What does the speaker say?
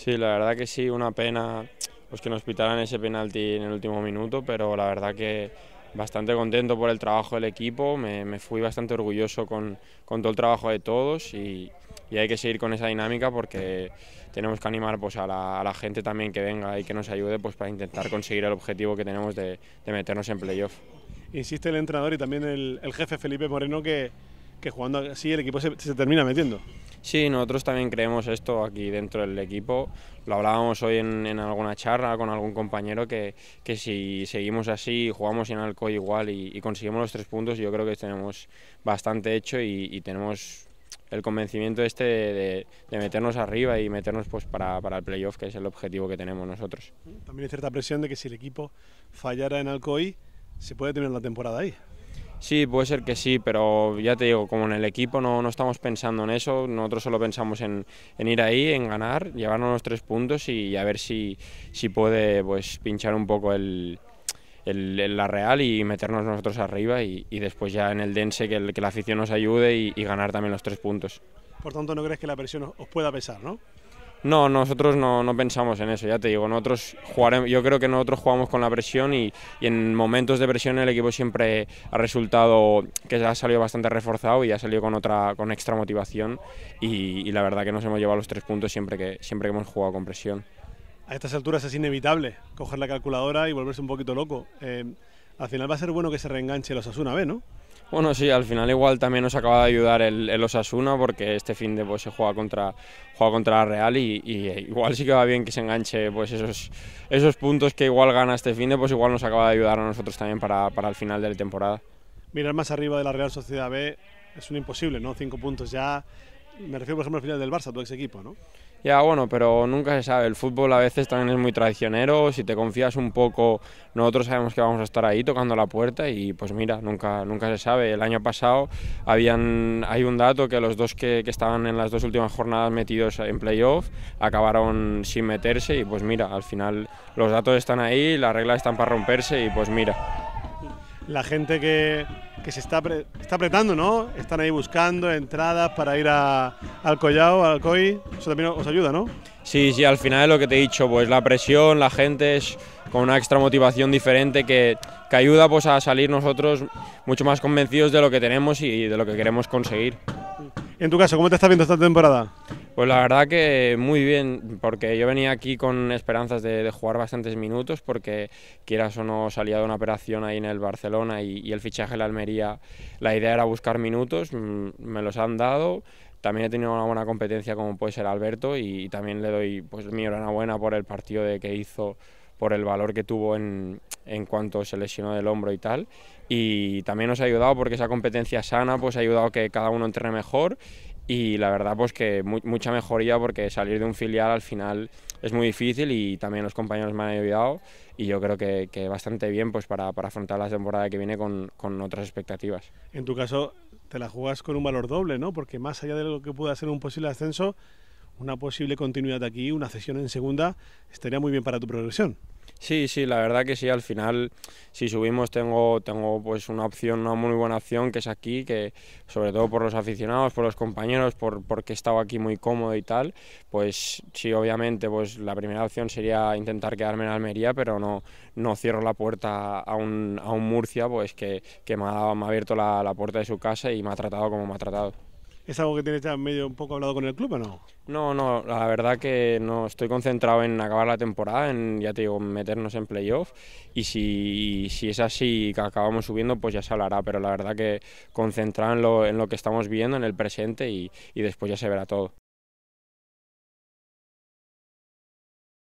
Sí, la verdad que sí, una pena pues que nos pitaran ese penalti en el último minuto, pero la verdad que bastante contento por el trabajo del equipo, me, fui bastante orgulloso con, todo el trabajo de todos y, hay que seguir con esa dinámica porque tenemos que animar pues, a, la, gente también que venga y que nos ayude pues, para intentar conseguir el objetivo que tenemos de, meternos en playoff. Insiste el entrenador y también el jefe Felipe Moreno que que jugando así el equipo se, termina metiendo. Sí, nosotros también creemos esto aquí dentro del equipo. Lo hablábamos hoy en, alguna charla con algún compañero que, que, si seguimos así, jugamos en Alcoy igual y, conseguimos los tres puntos, yo creo que tenemos bastante hecho y, tenemos el convencimiento este de, meternos arriba y meternos pues para, para, el playoff, que es el objetivo que tenemos nosotros. También hay cierta presión de que si el equipo fallara en Alcoy, se puede terminar la temporada ahí. Sí, puede ser que sí, pero ya te digo, como en el equipo no, no estamos pensando en eso, nosotros solo pensamos en, en, ir ahí, en ganar, llevarnos los tres puntos y, a ver si, si puede pues, pinchar un poco el, el, la Real y meternos nosotros arriba y, después ya en el Dense que, el, que la afición nos ayude y, y ganar también los tres puntos. Por tanto, no crees que la presión os pueda pesar, ¿no? No, nosotros no, pensamos en eso, ya te digo, nosotros jugaremos, yo creo que nosotros jugamos con la presión y, en momentos de presión el equipo siempre ha resultado que ha salido bastante reforzado y ha salido con otra con extra motivación y, la verdad que nos hemos llevado los tres puntos siempre que, siempre hemos jugado con presión. A estas alturas es inevitable coger la calculadora y volverse un poquito loco. Eh, al final va a ser bueno que se reenganche los Asuna B, ¿no? Bueno, sí, al final igual también nos acaba de ayudar el, el Osasuna porque este fin de pues, se juega contra, juega contra la Real y, eh, igual sí que va bien que se enganche pues, esos, esos puntos que igual gana este fin de, pues igual nos acaba de ayudar a nosotros también para, para el final de la temporada. Mirar más arriba de la Real Sociedad B es un imposible, ¿no? Cinco puntos ya. Me refiero, por ejemplo, al final del Barça, tu ex equipo, ¿no? Ya, bueno, pero nunca se sabe. El fútbol a veces también es muy traicionero. Si te confías un poco, nosotros sabemos que vamos a estar ahí tocando la puerta y pues mira, nunca, nunca se sabe. El año pasado habían, hay un dato que los dos que, que estaban en las dos últimas jornadas metidos en playoff acabaron sin meterse y pues mira, al final los datos están ahí, las reglas están para romperse y pues mira. La gente que, que se está, está apretando, ¿no? Están ahí buscando entradas para ir al Collao, al COI. Eso también os ayuda, ¿no? Sí, sí, al final es lo que te he dicho, pues la presión, la gente es con una extra motivación diferente que, ayuda pues a salir nosotros mucho más convencidos de lo que tenemos y de lo que queremos conseguir. En tu caso, ¿cómo te está viendo esta temporada? Pues la verdad que muy bien, porque yo venía aquí con esperanzas de, jugar bastantes minutos, porque quieras o no salía de una operación ahí en el Barcelona y, el fichaje en la Almería, la idea era buscar minutos, mm, me los han dado, también he tenido una buena competencia como puede ser Alberto y, también le doy pues mi enhorabuena por el partido de que hizo por el valor que tuvo en, cuanto se lesionó del hombro y tal. Y también nos ha ayudado porque esa competencia sana pues ha ayudado a que cada uno entrene mejor y la verdad pues que mucha mejoría porque salir de un filial al final es muy difícil y también los compañeros me han ayudado y yo creo que, bastante bien pues para, afrontar la temporada que viene con, con, otras expectativas. En tu caso te la jugas con un valor doble, ¿no? Porque más allá de lo que pueda ser un posible ascenso, una posible continuidad aquí, una cesión en segunda, estaría muy bien para tu progresión. Sí, sí, la verdad que sí, al final si subimos tengo, tengo pues una opción, una muy buena opción que es aquí, que sobre todo por los aficionados, por los compañeros, porque he estado aquí muy cómodo y tal, pues sí, obviamente pues la primera opción sería intentar quedarme en Almería, pero no, no cierro la puerta a un, Murcia pues que, me, ha, me ha abierto la, la puerta de su casa y me ha tratado como me ha tratado. ¿Es algo que tienes ya medio un poco hablado con el club o no? No, no, la verdad que no. Estoy concentrado en acabar la temporada, en, ya te digo, meternos en playoff. Y si, si es así que acabamos subiendo, pues ya se hablará. Pero la verdad que concentrar en lo, en lo que estamos viendo, en el presente y después ya se verá todo.